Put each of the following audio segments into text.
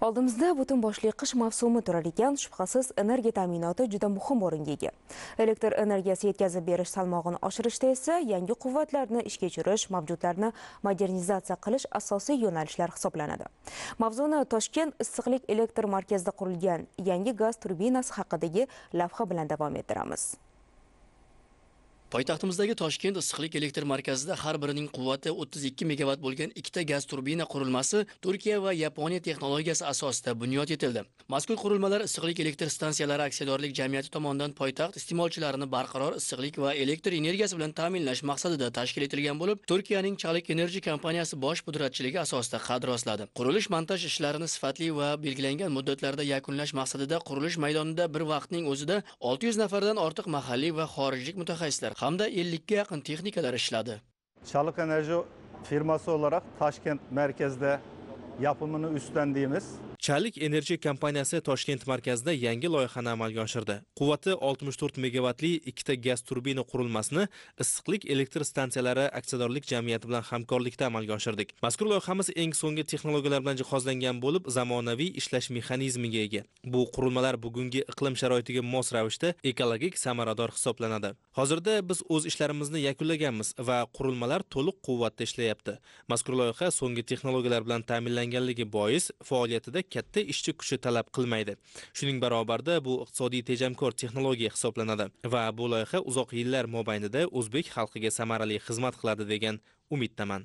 Oldimizda butun boshli qish mavsumi turar шыпқасыз shubhasiz energiya ta'minoti juda muhim o'ringa ega. Elektr energiyasi yetkazib berish salmog'ini oshirishda esa yangi quvvatlarni ishga tushirish, mavjudlarni modernizatsiya qilish asosiy yo'nalishlar hisoblanadi. Mavzuni Toshkent issiqlik elektr markazida qurilgan yangi gaz turbinasi haqidagi lavha bilan davom ettiramiz. poytaxtimizdagi toshkent issiqlik elektr markazida har birining quvvati 32 megavat bo'lgan ikkita gaz turbina qurilmasi turkiya va yaponiya texnologiyasi asosida bunyod etildi mazkur qurilmalar issiqlik elektr stansiyalari aksiyadorlik jamiyati tomonidan poytaxt iste'molchilarini barqaror issiqlik va elektr energiyasi bilan ta'minlash maqsadida tashkil etilgan bo'lib turkiyaning chalik energy kompaniyasi bosh pudratchiligi asosida qad rostladi qurilish montaj ishlarini sifatli va belgilangan muddatlarda yakunlash maqsadida qurilish maydonida bir vaqtning o'zida 600 nafardan ortiq mahalliy va xorijlik mutaxassislar hamda 50 ga yaqin texnikalar ishladi. chaliq Enerji firmasi olarak toshkent markazida yapımını üstlendiğimiz Çalik Enerji kompaniyasi Toshkent markazida yangi loyihani amalga oshirdi. Quvvati 64 megavatli ikkita gaz turbina qurilmasini issiqlik elektr stansiyalari aksiyadorlik jamiyati bilan hamkorlikda amalga oshirdik. Mazkur loyihamiz eng so'nggi texnologiyalar bilan jihozlangan bo'lib, zamonaviy ishlash mexanizmiga ega. Bu qurilmalar bugungi iqlim sharoitiga mos ravishda ekologik samarador hisoblanadi. hozirda biz o'z ishlarimizni yakunlaganmiz va qurilmalar to'liq quvvatda ishlayapti mazkur loyiha so'nggi texnologiyalar bilan ta'minlanganligi bois faoliyatida katta ishchi kuchi talab qilmaydi shuning barobarida bu iqtisodiy tejamkor texnologiya hisoblanadi va bu loyiha uzoq yillar mobaynida o'zbek xalqiga samarali xizmat qiladi degan umiddaman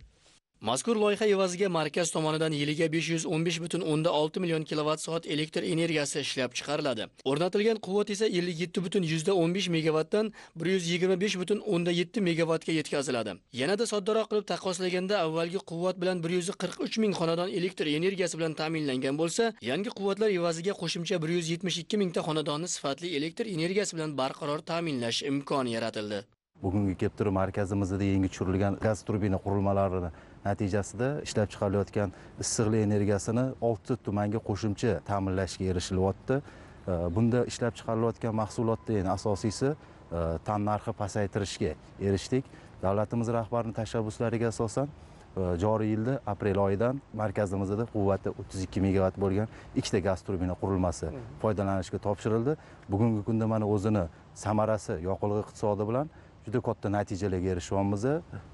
mazkur loyiha evaziga markaz tomonidan yiliga 515,6 million kilovatt soat elektr energiyasi ishlab chiqariladi o'rnatilgan quvvat esa 57,15 megavatdan 125,7 megavatga yetkaziladi yanada soddaroq qilib taqqoslaganda avvalgi quvvat bilan 143 ming xonadon elektr energiyasi bilan ta'minlangan bo'lsa yangi quvvatlar evaziga qo'shimcha 172 mingta xonadonni sifatli elektr energiyasi bilan barqaror ta'minlash imkoni yaratildi bugungi kelib turib markazimizda yangi tushirilgan gaz turbina qurilmalarini natijasida ishlab chiqarilayotgan issiqlik energiyasini olti tumanga qo'shimcha ta'minlashga erishilyapti e, bunda ishlab chiqarilayotgan mahsulotda eng asosiysi e, narxi pasaytirishga erishdik davlatimiz rahbarini tashabbuslariga asosan e, joriy yilda aprel oyidan markazimizda quvvati o'ttiz ikki megavat bo'lgan ikkita gaz turbina qurilmasi foydalanishga topshirildi bugungi kunda mana o'zini samarasi yoqilg'i iqtisodi bilan juda katta natijalarga erishyapmiz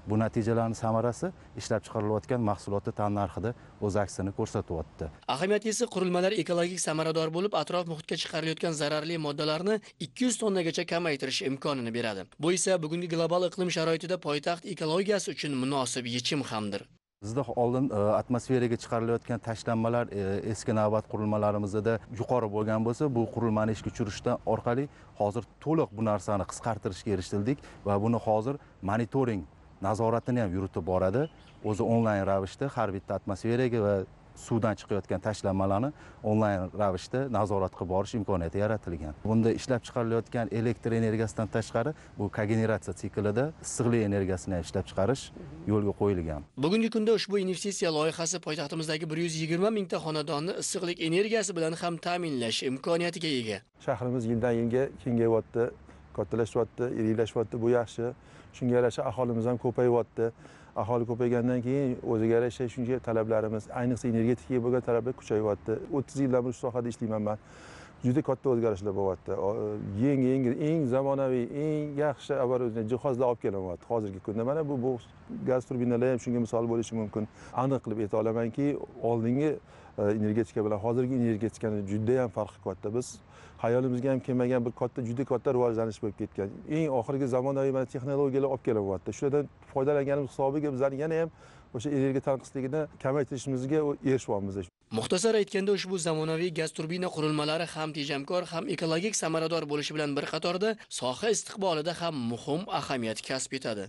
bu natijalarni samarasi ishlab chiqarilayotgan mahsulotni tannarxida o'z aksini ko'rsatyapti ahamiyatlisi qurilmalar ekologik samarador bo'lib atrof muhitga chiqarilayotgan zararli moddalarni ikki yuz tonnagacha kamaytirish imkonini beradi bu esa bugungi global iqlim sharoitida poytaxt ekologiyasi uchun munosib yechim hamdir bizda oldin e, atmosferaga chiqarilayotgan tashlanmalar e, eski navbat qurilmalarimizda yuqori bo'lgan bo'lsa bu qurilmani ishga tushirishdan orqali hozir to'liq bu narsani qisqartirishga erishildik va buni hozir monitoring nazoratini ham yuritib boradi o'zi onlayn ravishda har bitta atmosferaga va suvdan chiqayotgan tashlamalarni onlayn ravishda nazorat qilib borish imkoniyati yaratilgan bunda ishlab chiqarilayotgan elektr energiyasidan tashqari bu kogeneratsiya siklida issiqlik energiyasini ham ishlab chiqarish yo'lga qo'yilgan bugungi kunda ushbu investitsiya loyihasi poytaxtimizdagi bir yuz yigirma mingta xonadonni issiqlik energiyasi bilan ham ta'minlash imkoniyatiga ega shahrimiz yildan yilga kengayyapti kattalashyapti yiriklashyapti bu yaxshi shunga yarasha aholimiz ham ko'payyapti aholi ko'paygandan keyin o'ziga yarasha shuncha talablarimiz ayniqsa energetikaga bo'lgan talablar kuchayyapti o'ttiz yildan beri shu sohada ishlayman man juda katta o'zgarishlar bo'lyapti yeng yengil eng zamonaviy eng yaxshi jihozlar olib kelinyapti hozirgi kunda mana bu bu gaz turbinalar ham shunga misol bo'lishi mumkin aniq qilib ayta olamanki oldingi E, energetika bilan hozirgi energetikani judayam farqi katta biz xayolimizga ham kelmagan bir katta juda katta rivojlanish bo'lib ketgan eng oxirgi zamonaviy mana texnologiyalar olib kelyapti shulardan foydalanganimiz hisobiga bizlarni yana ham o'sha energiya tanqisligini kamaytirishimizga erishyapmiz muxtasar aytganda ushbu zamonaviy gaz turbina qurilmalari ham tejamkor ham ekologik samarador bo'lishi bilan bir qatorda soha istiqbolida ham muhim ahamiyat kasb etadi